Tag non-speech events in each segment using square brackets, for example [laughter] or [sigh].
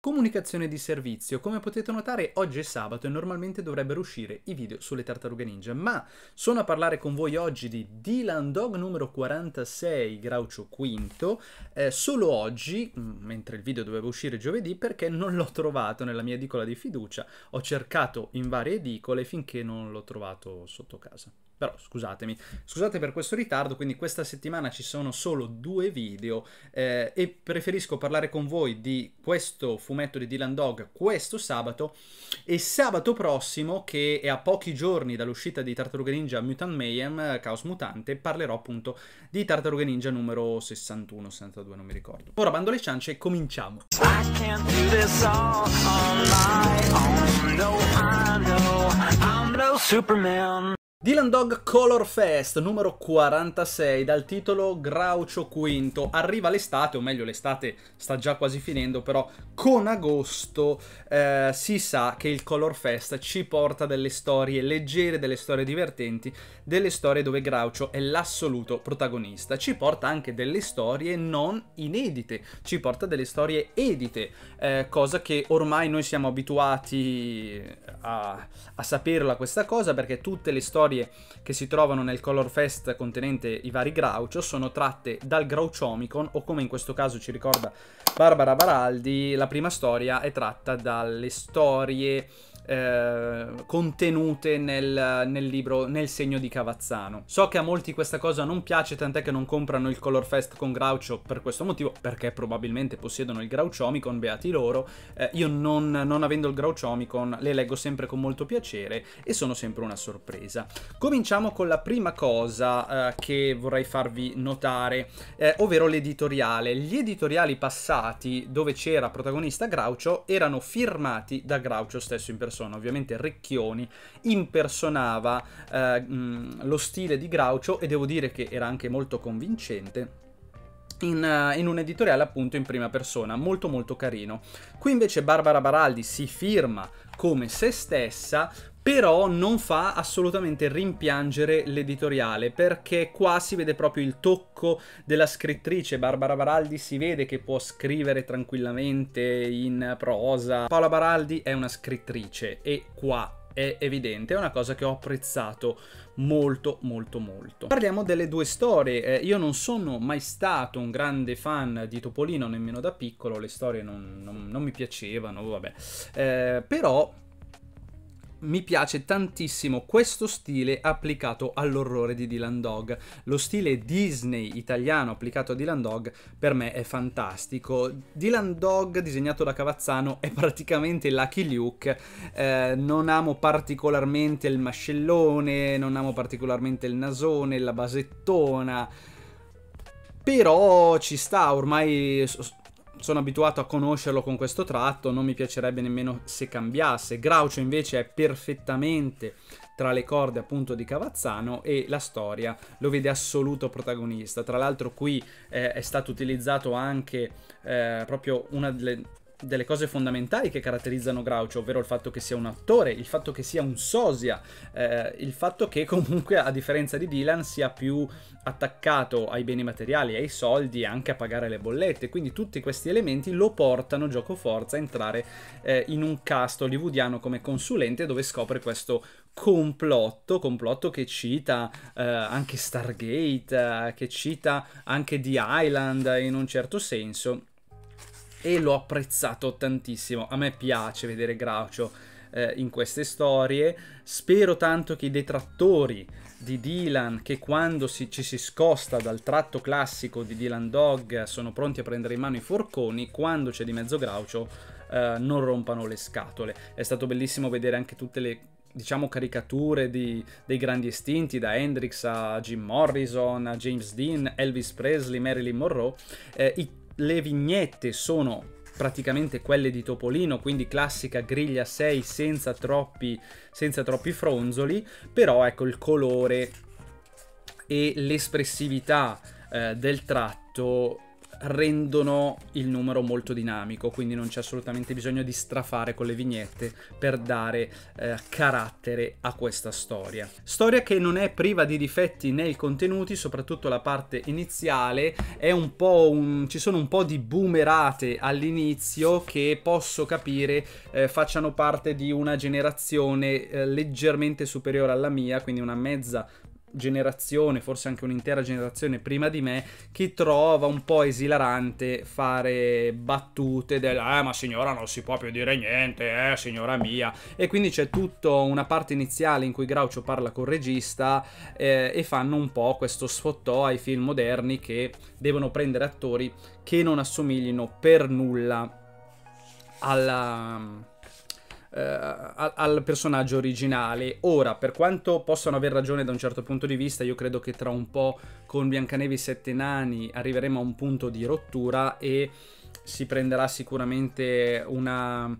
Comunicazione di servizio. Come potete notare oggi è sabato e normalmente dovrebbero uscire i video sulle tartarughe ninja, ma sono a parlare con voi oggi di Dylan Dog numero 46 Graucio V, eh, solo oggi, mm, mentre il video doveva uscire giovedì, perché non l'ho trovato nella mia edicola di fiducia. Ho cercato in varie edicole finché non l'ho trovato sotto casa. Però scusatemi, scusate per questo ritardo, quindi questa settimana ci sono solo due video eh, e preferisco parlare con voi di questo fumetto di Dylan Dog questo sabato e sabato prossimo, che è a pochi giorni dall'uscita di Tartaruga Ninja Mutant Mayhem, eh, Caos Mutante, parlerò appunto di Tartaruga Ninja numero 61, 62, non mi ricordo. Ora bando le ciance e cominciamo! Superman Dylan Dog Color Fest numero 46 dal titolo Graucio V arriva l'estate o meglio l'estate sta già quasi finendo però con agosto eh, si sa che il Color Fest ci porta delle storie leggere, delle storie divertenti, delle storie dove Graucio è l'assoluto protagonista, ci porta anche delle storie non inedite, ci porta delle storie edite, eh, cosa che ormai noi siamo abituati a, a saperla questa cosa perché tutte le storie storie che si trovano nel Color Fest contenente i vari Groucho sono tratte dal Grouchomicon o come in questo caso ci ricorda Barbara Baraldi, la prima storia è tratta dalle storie eh, contenute nel, nel, libro Nel segno di Cavazzano. So che a molti questa cosa non piace, tant'è che non comprano il Color Fest con Groucho per questo motivo, perché probabilmente possiedono il Grouchomicon, beati loro. Eh, io non, non avendo il Grouchomicon le leggo sempre con molto piacere e sono sempre una sorpresa. Cominciamo con la prima cosa eh, che vorrei farvi notare, eh, ovvero l'editoriale. Gli editoriali passati dove c'era protagonista Groucho erano firmati da Groucho stesso in persona persona, ovviamente Recchioni, impersonava eh, lo stile di Groucho e devo dire che era anche molto convincente. In, eh, in, un editoriale appunto in prima persona, molto molto carino. Qui invece Barbara Baraldi si firma come se stessa, però non fa assolutamente rimpiangere l'editoriale perché qua si vede proprio il tocco della scrittrice Barbara Baraldi si vede che può scrivere tranquillamente in prosa Paola Baraldi è una scrittrice e qua è evidente, è una cosa che ho apprezzato molto molto molto. Parliamo delle due storie, eh, io non sono mai stato un grande fan di Topolino nemmeno da piccolo, le storie non, non, non mi piacevano, vabbè, eh, però mi piace tantissimo questo stile applicato all'orrore di Dylan Dog. Lo stile Disney italiano applicato a Dylan Dog per me è fantastico. Dylan Dog disegnato da Cavazzano è praticamente Lucky Luke. Eh, non amo particolarmente il mascellone, non amo particolarmente il nasone, la basettona. Però ci sta, ormai sono abituato a conoscerlo con questo tratto, non mi piacerebbe nemmeno se cambiasse. Graucio invece è perfettamente tra le corde appunto di Cavazzano e la storia lo vede assoluto protagonista. Tra l'altro qui eh, è stato utilizzato anche eh, proprio una delle delle cose fondamentali che caratterizzano Groucho, ovvero il fatto che sia un attore, il fatto che sia un sosia, eh, il fatto che comunque a differenza di Dylan sia più attaccato ai beni materiali, ai soldi e anche a pagare le bollette, quindi tutti questi elementi lo portano gioco forza a entrare eh, in un cast hollywoodiano come consulente dove scopre questo complotto, complotto che cita eh, anche Stargate, eh, che cita anche The Island eh, in un certo senso e l'ho apprezzato tantissimo. A me piace vedere Groucho eh, in queste storie. Spero tanto che i detrattori di Dylan, che quando si, ci si scosta dal tratto classico di Dylan Dog sono pronti a prendere in mano i forconi, quando c'è di mezzo Groucho eh, non rompano le scatole. È stato bellissimo vedere anche tutte le diciamo caricature di, dei grandi estinti da Hendrix a Jim Morrison a James Dean, Elvis Presley, Marilyn Monroe eh, i le vignette sono praticamente quelle di Topolino, quindi classica griglia 6 senza troppi, senza troppi fronzoli, però ecco il colore e l'espressività eh, del tratto rendono il numero molto dinamico, quindi non c'è assolutamente bisogno di strafare con le vignette per dare eh, carattere a questa storia. Storia che non è priva di difetti nei contenuti, soprattutto la parte iniziale, è un po' un... ci sono un po' di boomerate all'inizio che posso capire eh, facciano parte di una generazione eh, leggermente superiore alla mia, quindi una mezza generazione, forse anche un'intera generazione prima di me, che trova un po' esilarante fare battute del eh ma signora non si può più dire niente, eh signora mia. E quindi c'è tutta una parte iniziale in cui Groucho parla col regista eh, e fanno un po' questo sfottò ai film moderni che devono prendere attori che non assomiglino per nulla alla eh, al personaggio originale. Ora, per quanto possano aver ragione da un certo punto di vista, io credo che tra un po' con Biancanevi Sette Nani arriveremo a un punto di rottura e si prenderà sicuramente una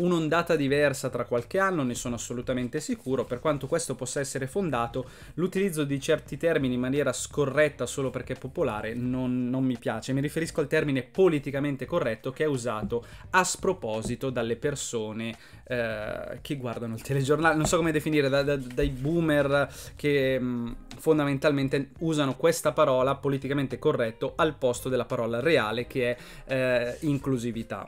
un'ondata diversa tra qualche anno, ne sono assolutamente sicuro, per quanto questo possa essere fondato, l'utilizzo di certi termini in maniera scorretta solo perché popolare non, non, mi piace. Mi riferisco al termine politicamente corretto che è usato a sproposito dalle persone eh, che guardano il telegiornale, non so come definire, da, da, dai boomer che mh, mm, fondamentalmente usano questa parola politicamente corretto al posto della parola reale che è eh, inclusività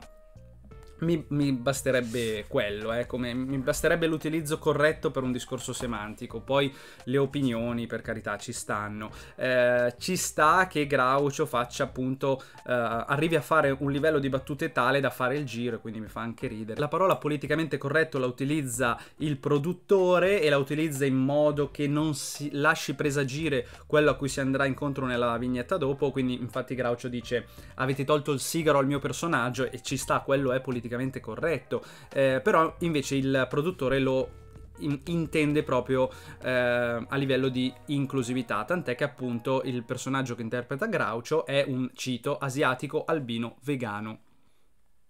mi, mi, basterebbe quello, eh, come, mi basterebbe l'utilizzo corretto per un discorso semantico, poi le opinioni per carità ci stanno, eh, ci sta che Graucio faccia appunto, eh, arrivi a fare un livello di battute tale da fare il giro, quindi mi fa anche ridere. La parola politicamente corretto la utilizza il produttore e la utilizza in modo che non si lasci presagire quello a cui si andrà incontro nella vignetta dopo, quindi infatti Graucio dice avete tolto il sigaro al mio personaggio e ci sta, quello è politicamente politicamente corretto, eh, però invece il produttore lo in- intende proprio eh, a livello di inclusività, tant'è che appunto il personaggio che interpreta Groucho è un, cito, asiatico albino vegano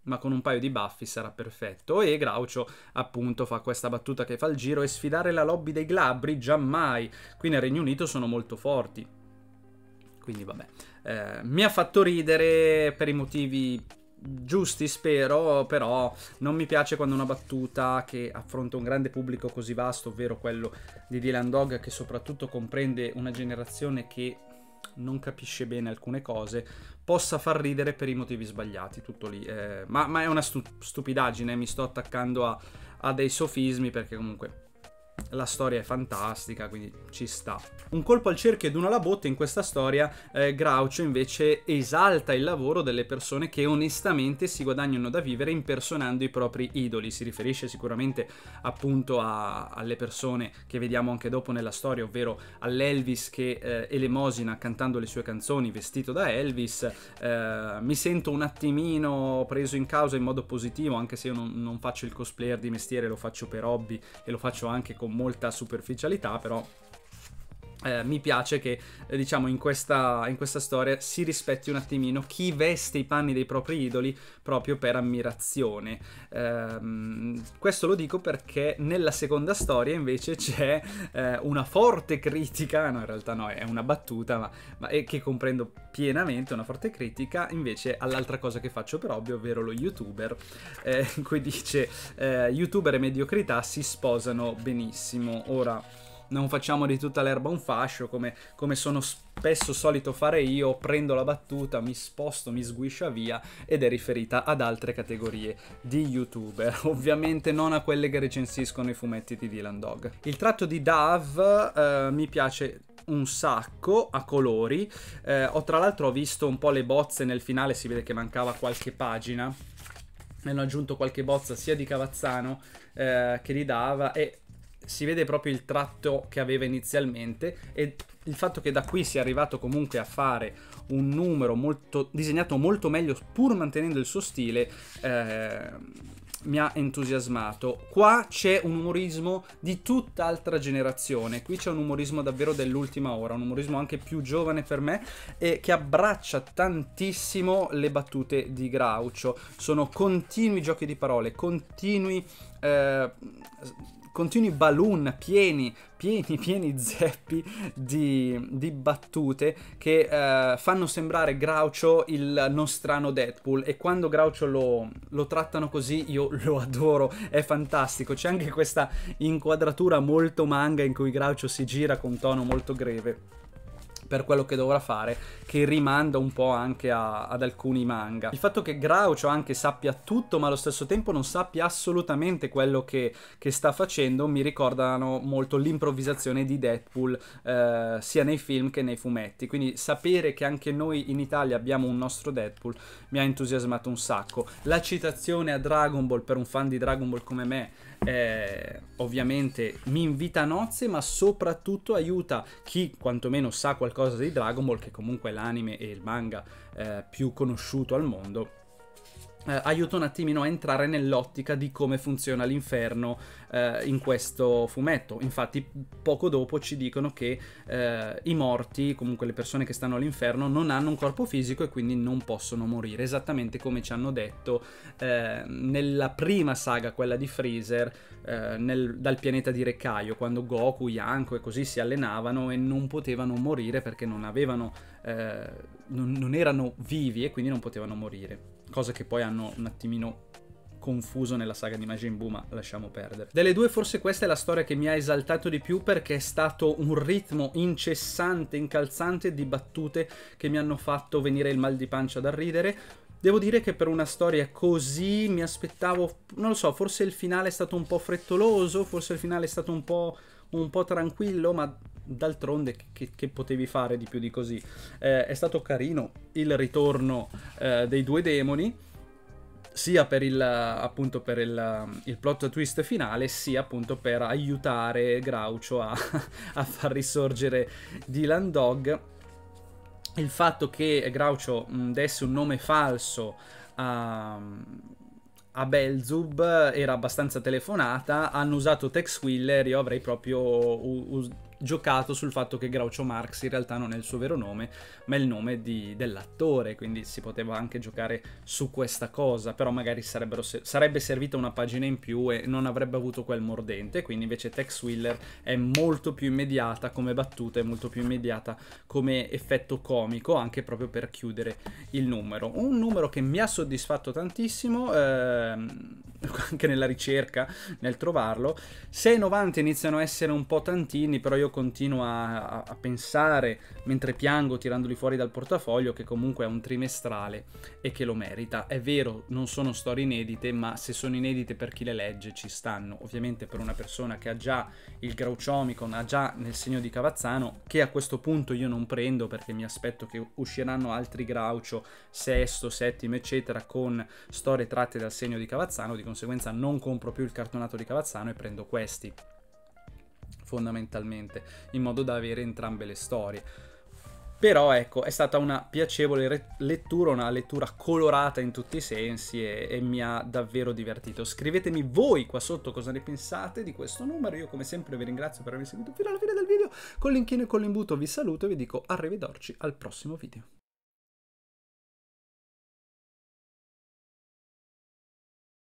ma con un paio di baffi sarà perfetto. E Groucho, appunto, fa questa battuta che fa il giro e sfidare la lobby dei glabri, giammai. Qui nel Regno Unito sono molto forti. Quindi vabbè. Eh, mi ha fatto ridere per i motivi giusti spero, però non mi piace quando una battuta che affronta un grande pubblico così vasto, ovvero quello di Dylan Dog, che soprattutto comprende una generazione che non capisce bene alcune cose, possa far ridere per i motivi sbagliati, tutto lì. Eh, ma, ma, è una stu stupidaggine, mi sto attaccando a, a dei sofismi perché comunque la storia è fantastica, quindi ci sta. Un colpo al cerchio ed uno alla botte in questa storia, eh, Groucho invece esalta il lavoro delle persone che onestamente si guadagnano da vivere impersonando i propri idoli. Si riferisce sicuramente appunto a, alle persone che vediamo anche dopo nella storia, ovvero all'Elvis che eh, elemosina cantando le sue canzoni vestito da Elvis. Eh, mi sento un attimino preso in causa in modo positivo, anche se io non, non faccio il cosplayer di mestiere, lo faccio per hobby e lo faccio anche con molto molta superficialità, però eh, mi piace che, eh, diciamo, in questa, in questa, storia si rispetti un attimino chi veste i panni dei propri idoli proprio per ammirazione. Eh, questo lo dico perché nella seconda storia invece [laughs] c'è eh, una forte critica, no in realtà no, è una battuta, ma, ma è che comprendo pienamente, una forte critica invece all'altra cosa che faccio per ovvio, ovvero lo youtuber, in eh, cui [laughs] dice eh, youtuber e mediocrità si sposano benissimo. Ora non facciamo di tutta l'erba un fascio come, come sono spesso solito fare io, prendo la battuta, mi sposto, mi sguiscia via ed è riferita ad altre categorie di youtuber, [laughs] ovviamente non a quelle che recensiscono i fumetti di Dylan Dog. Il tratto di Dav eh, mi piace un sacco a colori. Eh, ho tra l'altro visto un po' le bozze nel finale, si vede che mancava qualche pagina. Hanno aggiunto qualche bozza sia di Cavazzano eh, che di Dava e si vede proprio il tratto che aveva inizialmente e il fatto che da qui sia arrivato comunque a fare un numero molto, disegnato molto meglio pur mantenendo il suo stile eh, mi ha entusiasmato. Qua c'è un umorismo di tutt'altra generazione, qui c'è un umorismo davvero dell'ultima ora, un umorismo anche più giovane per me e che abbraccia tantissimo le battute di Groucho. Sono continui giochi di parole, continui eh, continui balloon pieni, pieni, pieni zeppi di, di battute che eh, fanno sembrare Groucho il nostrano Deadpool e quando Groucho lo, lo trattano così io [laughs] lo adoro, è fantastico. C'è anche questa inquadratura molto manga in cui Groucho si gira con tono molto greve per quello che dovrà fare, che rimanda un po' anche a, ad alcuni manga. Il fatto che Groucho anche sappia tutto, ma allo stesso tempo non sappia assolutamente quello che, che sta facendo, mi ricordano molto l'improvvisazione di Deadpool, eh, sia nei film che nei fumetti. Quindi sapere che anche noi in Italia abbiamo un nostro Deadpool mi ha entusiasmato un sacco. La citazione a Dragon Ball per un fan di Dragon Ball come me eh, ovviamente mi invita a nozze, ma soprattutto aiuta chi quantomeno sa qualcosa di Dragon Ball, che comunque è l'anime e il manga eh, più conosciuto al mondo eh, aiuta un attimino a entrare nell'ottica di come funziona l'inferno eh, in questo fumetto. Infatti, poco dopo ci dicono che eh, i morti, comunque le persone che stanno all'inferno, non hanno un corpo fisico e quindi non possono morire, esattamente come ci hanno detto eh, nella prima saga, quella di Freezer, eh, nel, dal pianeta di Recaio, quando Goku, Yanko e così si allenavano e non potevano morire perché non avevano. Eh, non, non erano vivi e quindi non potevano morire cosa che poi hanno un attimino confuso nella saga di Majin Buu, ma lasciamo perdere. Delle due forse questa è la storia che mi ha esaltato di più perché è stato un ritmo incessante, incalzante di battute che mi hanno fatto venire il mal di pancia da ridere. Devo dire che per una storia così mi aspettavo, non lo so, forse il finale è stato un po' frettoloso, forse il finale è stato un po' un po' tranquillo, ma d'altronde che, che, potevi fare di più di così? Eh, è stato carino il ritorno eh, dei due demoni, sia per, il, appunto, per il, il, plot twist finale, sia appunto per aiutare Groucho a, [laughs] a far risorgere Dylan Dog. Il fatto che Groucho desse un nome falso a a Belzub eh, era abbastanza telefonata, hanno usato Tex Wheeler, io avrei proprio giocato sul fatto che Groucho Marx in realtà non è il suo vero nome, ma è il nome dell'attore, quindi si poteva anche giocare su questa cosa, però magari se sarebbe servita una pagina in più e non avrebbe avuto quel mordente, quindi invece Tex Wheeler è molto più immediata come battuta, è molto più immediata come effetto comico, anche proprio per chiudere il numero. Un numero che mi ha soddisfatto tantissimo, ehm, [laughs] anche nella ricerca, nel trovarlo. 6,90 iniziano a essere un po' tantini, però io continuo a, a pensare, mentre piango tirandoli fuori dal portafoglio, che comunque è un trimestrale e che lo merita. È vero, non sono storie inedite, ma se sono inedite per chi le legge ci stanno. Ovviamente per una persona che ha già il Grouchomicon, ha già nel segno di Cavazzano, che a questo punto io non prendo perché mi aspetto che usciranno altri Graucio, sesto, settimo, eccetera, con storie tratte dal segno di Cavazzano, di conseguenza conseguenza non compro più il cartonato di Cavazzano e prendo questi, fondamentalmente, in modo da avere entrambe le storie. Però ecco, è stata una piacevole lettura, una lettura colorata in tutti i sensi e, e, mi ha davvero divertito. Scrivetemi voi qua sotto cosa ne pensate di questo numero. Io come sempre vi ringrazio per avermi seguito fino alla fine del video. Con l'inchino e con l'imbuto vi saluto e vi dico arrivederci al prossimo video.